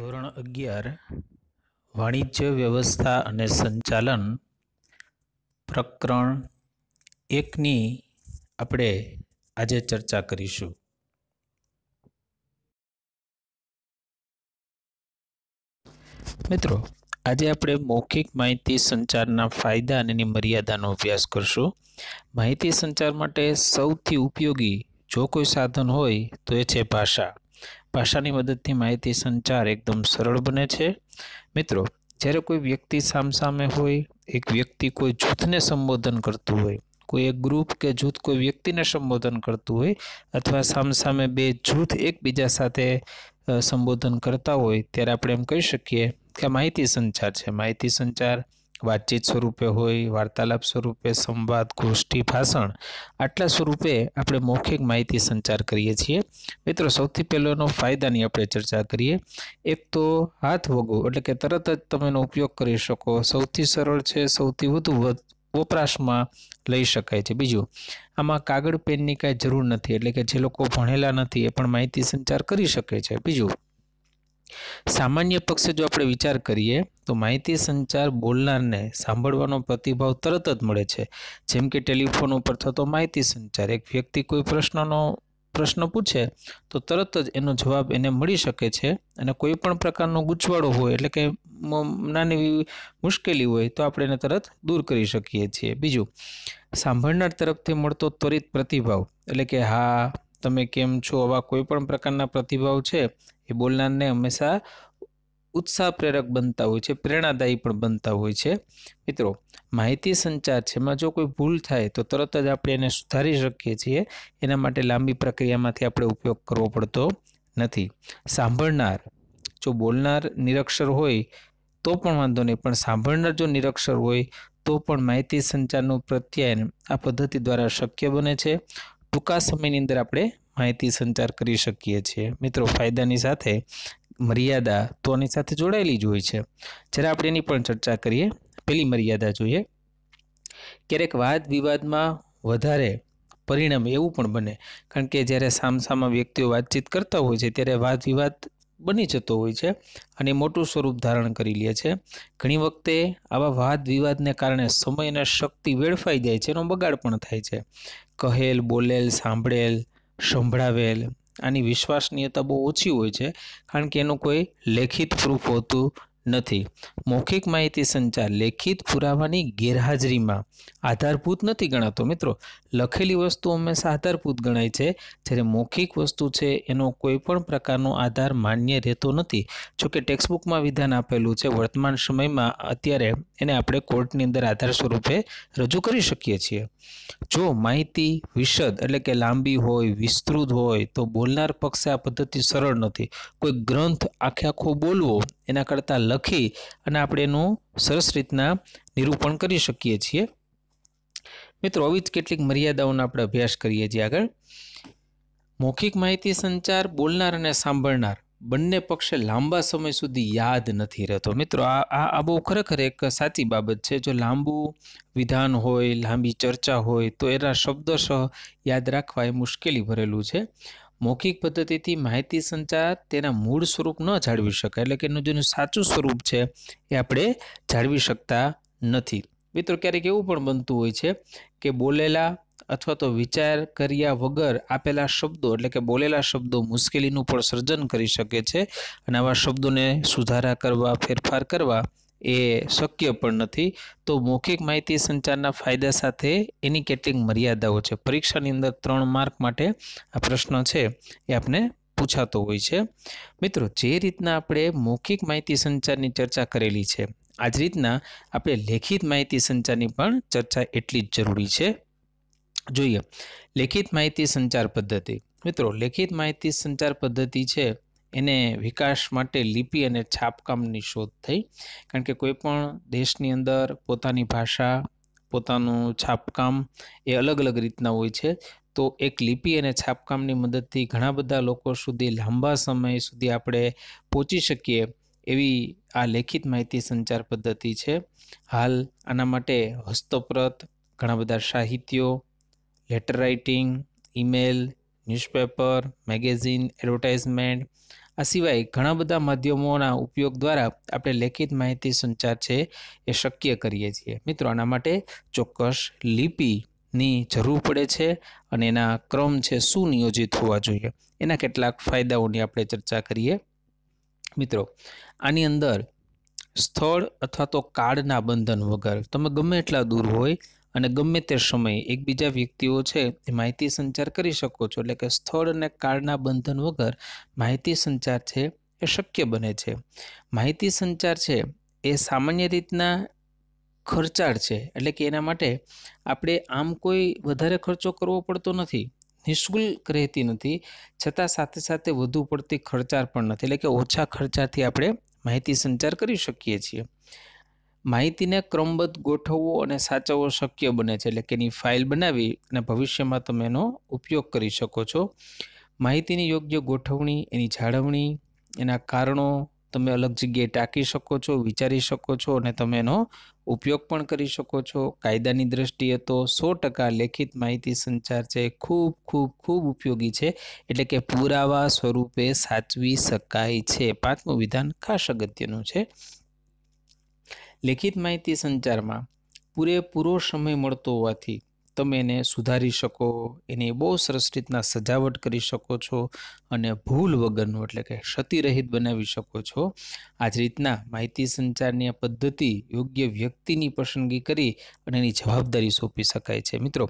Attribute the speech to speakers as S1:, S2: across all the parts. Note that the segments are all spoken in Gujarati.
S1: ધોરણ અગિયાર વાણિજ્ય વ્યવસ્થા અને સંચાલન પ્રકરણ એકની આપણે આજે ચર્ચા કરીશું મિત્રો આજે આપણે મૌખિક માહિતી સંચારના ફાયદા અને એની મર્યાદાનો અભ્યાસ કરીશું માહિતી સંચાર માટે સૌથી ઉપયોગી જો કોઈ સાધન હોય તો એ છે ભાષા ભાષાની મદદથી માહિતી સંચાર એકદમ સરળ બને છે મિત્રો જ્યારે કોઈ વ્યક્તિ સામસામે હોય એક વ્યક્તિ કોઈ જૂથને સંબોધન કરતું હોય કોઈ એક ગ્રુપ કે જૂથ કોઈ વ્યક્તિને સંબોધન કરતું હોય અથવા સામસામે બે જૂથ એકબીજા સાથે સંબોધન કરતા હોય ત્યારે આપણે એમ કહી શકીએ કે માહિતી સંચાર છે માહિતી સંચાર વાતચીત સ્વરૂપે હોય વાર્તાલાપ સ્વરૂપે સંવાદ ગોષ્ઠી ભાષણ આટલા સ્વરૂપે આપણે મૌખિક માહિતી સંચાર કરીએ છીએ મિત્રો સૌથી પહેલોનો ફાયદાની આપણે ચર્ચા કરીએ એક તો હાથ વગો એટલે કે તરત જ તમે એનો ઉપયોગ કરી શકો સૌથી સરળ છે સૌથી વધુ વપરાશમાં લઈ શકાય છે બીજું આમાં કાગળ પેનની કાંઈ જરૂર નથી એટલે કે જે લોકો ભણેલા નથી એ પણ માહિતી સંચાર કરી શકે છે બીજું સામાન્ય પક્ષે જો આપણે વિચાર કરીએ તો માહિતી સંચાર બોલનારને સાંભળવાનો પ્રતિભાવ તરત જ મળે છે જેમ કે ટેલિફોન ઉપર થતો માહિતી સંચાર એક વ્યક્તિ કોઈ પ્રશ્નનો પ્રશ્ન પૂછે તો તરત જ એનો જવાબ એને મળી શકે છે અને કોઈ પણ પ્રકારનો ગૂંચવાડો હોય એટલે કે નાની મુશ્કેલી હોય તો આપણે એને તરત દૂર કરી શકીએ છીએ બીજું સાંભળનાર તરફથી મળતો ત્વરિત પ્રતિભાવ એટલે કે હા તમે કેમ છો આવા કોઈ પણ પ્રકારના પ્રતિભાવ છે એ બોલનારને હંમેશા ઉત્સાહ પ્રેરક બનતા હોય છે પ્રેરણાદાયી પણ બનતા હોય છે મિત્રો માહિતી સંચાર છે એમાં જો કોઈ ભૂલ થાય તો તરત જ આપણે એને સુધારી શકીએ છીએ એના માટે લાંબી પ્રક્રિયામાંથી આપણે ઉપયોગ કરવો પડતો નથી સાંભળનાર જો બોલનાર નિરક્ષર હોય તો પણ વાંધો નહીં પણ સાંભળનાર જો નિરક્ષર હોય તો પણ માહિતી સંચારનું પ્રત્યાયન આ પદ્ધતિ દ્વારા શક્ય બને છે ટૂંકા સમયની અંદર આપણે માહિતી સંચાર કરી શકીએ છીએ મિત્રો ફાયદાની સાથે મર્યાદા તો આની સાથે જોડાયેલી જ હોય છે જ્યારે આપણે એની પણ ચર્ચા કરીએ પહેલી મર્યાદા જોઈએ ક્યારેક વાદ વિવાદમાં વધારે પરિણામે એવું પણ બને કારણ કે જ્યારે સામસામા વ્યક્તિઓ વાતચીત કરતા હોય છે ત્યારે વાદ વિવાદ બની જતો હોય છે અને મોટું સ્વરૂપ ધારણ કરી લે છે ઘણી વખતે આવા વાદ વિવાદને કારણે સમય અને શક્તિ વેડફાઈ જાય છે એનો બગાડ પણ થાય છે કહેલ બોલેલ સાંભળેલ સંભળાવેલ આની વિશ્વસનીયતા બહુ ઓછી હોય છે કારણ કે એનું કોઈ લેખિત પ્રૂફ હોતું નથી મૌખિક માહિતી સંચાર લેખિત પુરાવાની ગેરહાજરીમાં આધારભૂત નથી ગણાતો મિત્રો લખેલી વસ્તુ હંમેશા આધારભૂત ગણાય છે જ્યારે મૌખિક વસ્તુ છે એનો કોઈ પણ પ્રકારનો આધાર માન્ય રહેતો નથી જોકે ટેક્સ્ટબુકમાં વિધાન આપેલું છે વર્તમાન સમયમાં અત્યારે એને આપણે કોર્ટની અંદર આધાર સ્વરૂપે રજૂ કરી શકીએ છીએ જો માહિતી વિશદ એટલે કે લાંબી હોય વિસ્તૃત હોય તો બોલનાર પક્ષે આ પદ્ધતિ સરળ નથી કોઈ ગ્રંથ આખે આખો બોલવો એના કરતાં લખી અને આપણે એનું સરસ રીતના નિરૂપણ કરી શકીએ છીએ મિત્રો આવી જ કેટલીક મર્યાદાઓનો આપણે અભ્યાસ કરીએ છીએ આગળ મૌખિક માહિતી સંચાર બોલનાર અને સાંભળનાર બંને પક્ષે લાંબા સમય સુધી યાદ નથી રહેતો મિત્રો આ આ બહુ ખરેખર એક સાચી બાબત છે જો લાંબુ વિધાન હોય લાંબી ચર્ચા હોય તો એના શબ્દશઃ યાદ રાખવા એ મુશ્કેલી ભરેલું છે મૌખિક પદ્ધતિથી માહિતી સંચાર તેના મૂળ સ્વરૂપ ન જાળવી શકાય એટલે કે એનું જેનું સાચું સ્વરૂપ છે એ આપણે જાળવી શકતા નથી મિત્રો ક્યારેક એવું પણ બનતું હોય છે કે બોલેલા અથવા તો વિચાર કર્યા વગર આપેલા શબ્દો એટલે કે બોલેલા શબ્દો મુશ્કેલીનું પણ સર્જન કરી શકે છે અને આવા શબ્દોને સુધારા કરવા ફેરફાર કરવા એ શક્ય પણ નથી તો મૌખિક માહિતી સંચારના ફાયદા સાથે એની કેટલીક મર્યાદાઓ છે પરીક્ષાની અંદર ત્રણ માર્ક માટે આ પ્રશ્ન છે એ આપણે પૂછાતો હોય છે મિત્રો જે રીતના આપણે મૌખિક માહિતી સંચારની ચર્ચા કરેલી છે આ જ રીતના આપણે લેખિત માહિતી સંચારની પણ ચર્ચા એટલી જ જરૂરી છે જોઈએ લેખિત માહિતી સંચાર પદ્ધતિ મિત્રો લેખિત માહિતી સંચાર પદ્ધતિ છે એને વિકાસ માટે લિપિ અને છાપકામની શોધ થઈ કારણ કે કોઈપણ દેશની અંદર પોતાની ભાષા પોતાનું છાપકામ એ અલગ અલગ રીતના હોય છે તો એક લિપિ અને છાપકામની મદદથી ઘણા બધા લોકો સુધી લાંબા સમય સુધી આપણે પહોંચી શકીએ એવી આ લેખિત માહિતી સંચાર પદ્ધતિ છે હાલ આના માટે હસ્તપ્રત ઘણા બધા સાહિત્યો letter writing email newspaper magazine advertisement આ સિવાય ઘણા બધા માધ્યમોના ઉપયોગ દ્વારા આપણે લેખિત માહિતી સંચાર છે એ શક્ય કરીએ છીએ મિત્રો આના માટે ચોક્કસ લિપિની જરૂર પડે છે અને એના ક્રમ છે સુનિયોજિત હોવા જોઈએ એના કેટલાક ફાયદાઓની આપણે ચર્ચા કરીએ મિત્રો આની અંદર સ્થળ અથવા તો કાળના બંધન વગર તમે ગમે એટલા દૂર હોય અને ગમે તે સમયે એકબીજા વ્યક્તિઓ છે એ માહિતી સંચાર કરી શકો છો એટલે કે સ્થળ અને કાળના બંધન વગર માહિતી સંચાર છે એ શક્ય બને છે માહિતી સંચાર છે એ સામાન્ય રીતના ખર્ચાળ છે એટલે કે એના માટે આપણે આમ કોઈ વધારે ખર્ચો કરવો પડતો નથી નિઃશુલ્ક રહેતી નથી છતાં સાથે સાથે વધુ પડતી ખર્ચાળ પણ નથી એટલે કે ઓછા ખર્ચાથી આપણે માહિતી સંચાર કરી શકીએ છીએ માહિતીને ક્રમબદ્ધ ગોઠવવો અને સાચવવો શક્ય બને છે એટલે કે એની ફાઇલ બનાવી અને ભવિષ્યમાં તમે એનો ઉપયોગ કરી શકો છો માહિતીની યોગ્ય ગોઠવણી એની જાળવણી એના કારણો તમે અલગ જગ્યાએ ટાંકી શકો છો વિચારી શકો છો અને તમે એનો ઉપયોગ પણ કરી શકો છો કાયદાની દ્રષ્ટિએ તો સો ટકા લેખિત માહિતી સંચાર છે ખૂબ ખૂબ ખૂબ ઉપયોગી છે એટલે કે પુરાવા સ્વરૂપે સાચવી શકાય છે પાંચમું વિધાન ખાસ અગત્યનું છે લેખિત માહિતી સંચારમાં પૂરેપૂરો સમય મળતો હોવાથી તમે એને સુધારી શકો એની બહુ સરસ રીતના સજાવટ કરી શકો છો અને ભૂલ વગરનું એટલે કે ક્ષતિરહિત બનાવી શકો છો આ જ રીતના માહિતી સંચારની આ પદ્ધતિ યોગ્ય વ્યક્તિની પસંદગી કરી અને એની જવાબદારી સોંપી શકાય છે મિત્રો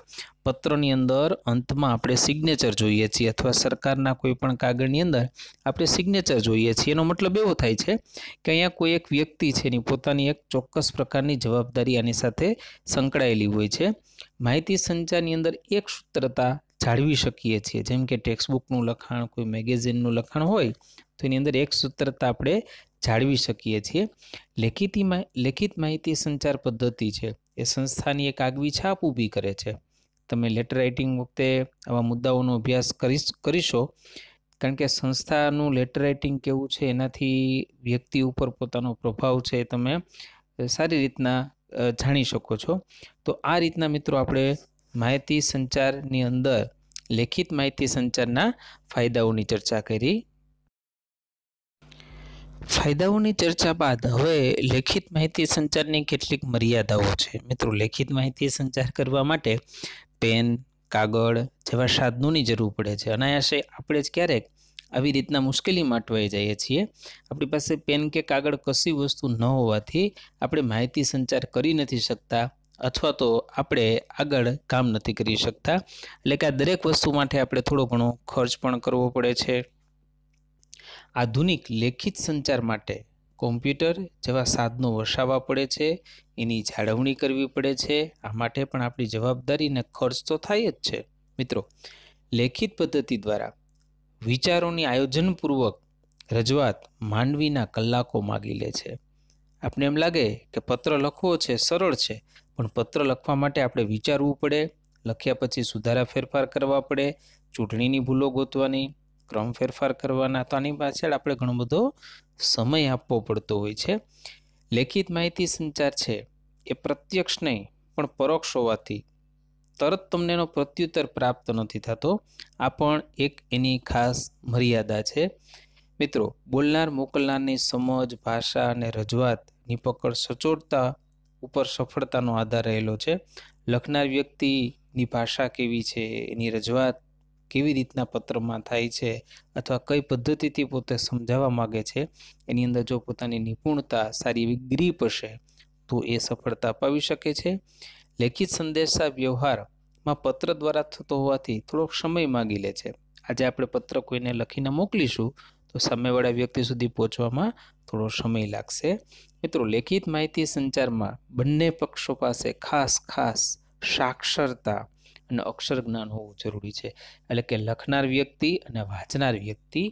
S1: પત્રની અંદર અંતમાં આપણે સિગ્નેચર જોઈએ છીએ અથવા સરકારના કોઈ પણ કાગળની અંદર આપણે સિગ્નેચર જોઈએ છીએ એનો મતલબ એવો થાય છે કે અહીંયા કોઈ એક વ્યક્તિ છે એની પોતાની એક ચોક્કસ પ્રકારની જવાબદારી આની સાથે સંકળાયેલી હોય છે માહિતી સંચારની અંદર એક સૂત્રતા જાળવી શકીએ છીએ જેમ કે ટેક્સ્ટબુકનું લખાણ કોઈ મેગેઝિનનું લખાણ હોય તો એની અંદર એક સૂત્રતા આપણે જાળવી શકીએ છીએ લેખિતી લેખિત માહિતી સંચાર પદ્ધતિ છે એ સંસ્થાની એક આગવી છાપ ઊભી કરે છે તમે લેટર રાઇટિંગ વખતે આવા મુદ્દાઓનો અભ્યાસ કરી કરીશો કારણ કે સંસ્થાનું લેટર રાઇટિંગ કેવું છે એનાથી વ્યક્તિ ઉપર પોતાનો પ્રભાવ છે તમે સારી રીતના જાણી શકો છો તો આ રીતના મિત્રો આપણે માહિતી સંચારની અંદર લેખિત માહિતી સંચારના ફાયદાઓની ચર્ચા કરી ફાયદાઓની ચર્ચા બાદ હવે લેખિત માહિતી સંચારની કેટલીક મર્યાદાઓ છે મિત્રો લેખિત માહિતી સંચાર કરવા માટે પેન કાગળ જેવા સાધનોની જરૂર પડે છે અનાયાસે આપણે જ ક્યારેક આવી રીતના મુશ્કેલીમાં અટવાઈ જઈએ છીએ આપણી પાસે પેન કે કાગળ કશી વસ્તુ ન હોવાથી આપણે માહિતી સંચાર કરી નથી શકતા અથવા તો આપણે આગળ કામ નથી કરી શકતા એટલે કે આ દરેક વસ્તુ માટે આપણે થોડો ઘણો ખર્ચ પણ કરવો પડે છે આધુનિક લેખિત સંચાર માટે કોમ્પ્યુટર જેવા સાધનો વસાવવા પડે છે એની જાળવણી કરવી પડે છે આ માટે પણ આપણી જવાબદારી અને ખર્ચ તો થાય જ છે મિત્રો લેખિત પદ્ધતિ દ્વારા વિચારોની આયોજનપૂર્વક રજૂઆત માંડવીના કલાકો માગી લે છે આપણે એમ લાગે કે પત્ર લખવો છે સરળ છે પણ પત્ર લખવા માટે આપણે વિચારવું પડે લખ્યા પછી સુધારા ફેરફાર કરવા પડે ચૂંટણીની ભૂલો ગોતવાની ક્રમ ફેરફાર કરવાના તો આની પાછળ આપણે ઘણો બધો સમય આપવો પડતો હોય છે લેખિત માહિતી સંચાર છે એ પ્રત્યક્ષ નહીં પણ પરોક્ષ હોવાથી તરત તમને એનો પ્રત્યુત્તર પ્રાપ્ત નથી થતો આ પણ એક એની ખાસ મર્યાદા છે મિત્રો બોલનાર મોકલનારની સમજ ભાષા અને રજૂઆતની પકડ સચોટતા ઉપર સફળતાનો આધાર રહેલો છે લખનાર વ્યક્તિની ભાષા કેવી છે એની રજૂઆત કેવી રીતના પત્રમાં થાય છે અથવા કઈ પદ્ધતિથી પોતે સમજાવવા માગે છે એની અંદર જો પોતાની નિપુણતા સારી એવી ગ્રીપ હશે તો એ સફળતા અપાવી શકે છે લેખિત સંદેશા વ્યવહારમાં પત્ર દ્વારા થતો હોવાથી થોડોક સમય માગી લે છે આજે આપણે પત્ર કોઈને લખીને મોકલીશું તો સામેવાળા વ્યક્તિ સુધી પહોંચવામાં થોડો સમય લાગશે મિત્રો લેખિત માહિતી સંચારમાં બંને પક્ષો પાસે ખાસ ખાસ સાક્ષરતા અને અક્ષર જ્ઞાન હોવું જરૂરી છે એટલે કે લખનાર વ્યક્તિ અને વાંચનાર વ્યક્તિ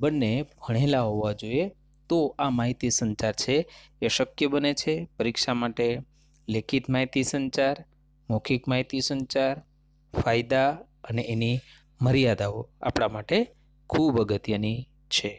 S1: બંને ભણેલા હોવા જોઈએ તો આ માહિતી સંચાર છે એ શક્ય બને છે પરીક્ષા માટે લેખિત માહિતી સંચાર મૌખિક માહિતી સંચાર ફાયદા અને એની મર્યાદાઓ આપણા માટે ખૂબ અગત્યની છે